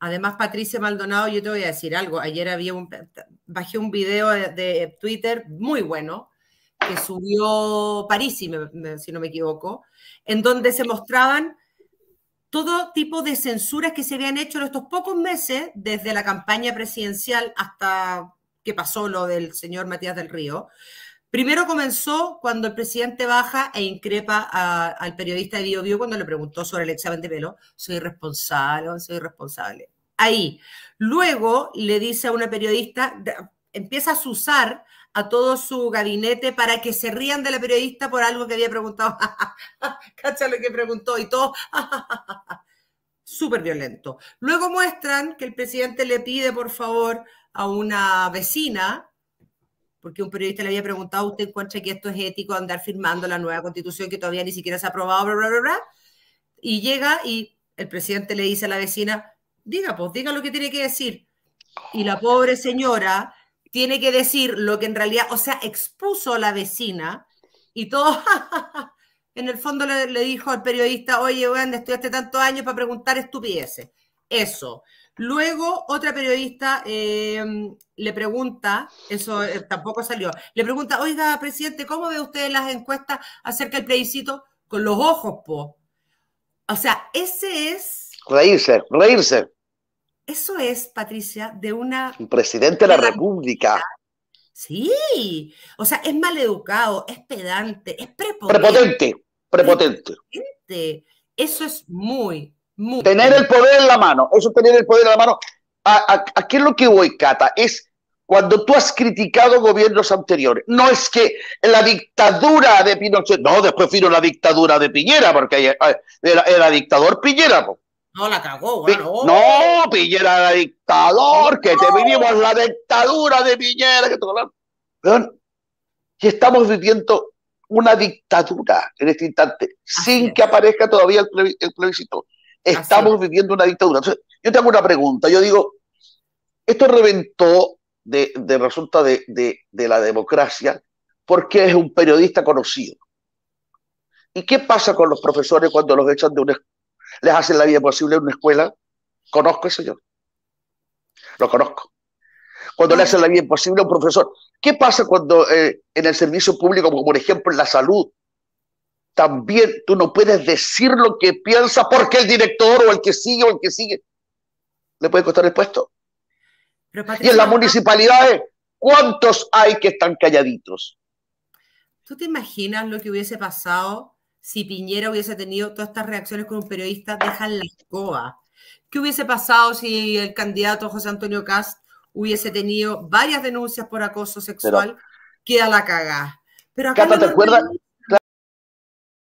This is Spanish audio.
Además, Patricia Maldonado, yo te voy a decir algo. Ayer había bajé un video de, Twitter muy bueno que subió París, si no me equivoco, en donde se mostraban todo tipo de censuras que se habían hecho en estos pocos meses, desde la campaña presidencial hasta que pasó lo del señor Matías del Río, Primero comenzó cuando el presidente baja e increpa al periodista de BioBio cuando le preguntó sobre el examen de pelo. Soy responsable, soy responsable. Ahí. Luego le dice a una periodista, empieza a susar a todo su gabinete para que se rían de la periodista por algo que había preguntado. Cacha lo que preguntó y todo. Súper violento. Luego muestran que el presidente le pide, por favor, a una vecina porque un periodista le había preguntado, ¿usted encuentra que esto es ético andar firmando la nueva constitución que todavía ni siquiera se ha aprobado, bla, bla, bla, Y llega y el presidente le dice a la vecina, diga, pues, diga lo que tiene que decir. Y la pobre señora tiene que decir lo que en realidad, o sea, expuso a la vecina y todo, en el fondo le, dijo al periodista, oye, estoy hace tantos años para preguntar estupideces. Eso. Luego, otra periodista eh, le pregunta, eso eh, tampoco salió, le pregunta, oiga, presidente, ¿cómo ve usted las encuestas acerca del plebiscito? Con los ojos, po. O sea, ese es... Reírse, reírse. Eso es, Patricia, de una... presidente de la República. Sí, o sea, es maleducado, es pedante, es Prepotente, prepotente. prepotente. Eso es muy, Tener el poder en la mano, eso tener el poder en la mano. aquí es lo que voy, Cata? Es cuando tú has criticado gobiernos anteriores. No es que la dictadura de Pinochet, no, después vino la dictadura de Piñera, porque eh, era, dictador Piñera. No, la cagó, No, Piñera era dictador, que te vinimos la dictadura de Piñera. Que Y estamos viviendo una dictadura en este instante, sin que aparezca todavía el, plebiscito. Estamos viviendo una dictadura. yo tengo una pregunta. Yo digo, esto reventó de, de resulta de, la democracia porque es un periodista conocido. ¿Y qué pasa con los profesores cuando los echan de una les hacen la vida posible en una escuela? Conozco eso yo. Lo conozco. Cuando le hacen la vida imposible a un profesor. ¿Qué pasa cuando eh, en el servicio público, como por ejemplo en la salud, también tú no puedes decir lo que piensas porque el director o el que sigue o el que sigue le puede costar el puesto. y en las municipalidades, ¿cuántos hay que están calladitos? ¿Tú te imaginas lo que hubiese pasado si Piñera hubiese tenido todas estas reacciones con un periodista? de la escoba. ¿Qué hubiese pasado si el candidato José Antonio Cast hubiese tenido varias denuncias por acoso sexual? Queda la cagada. Pero acá Cata, ¿te acuerdas?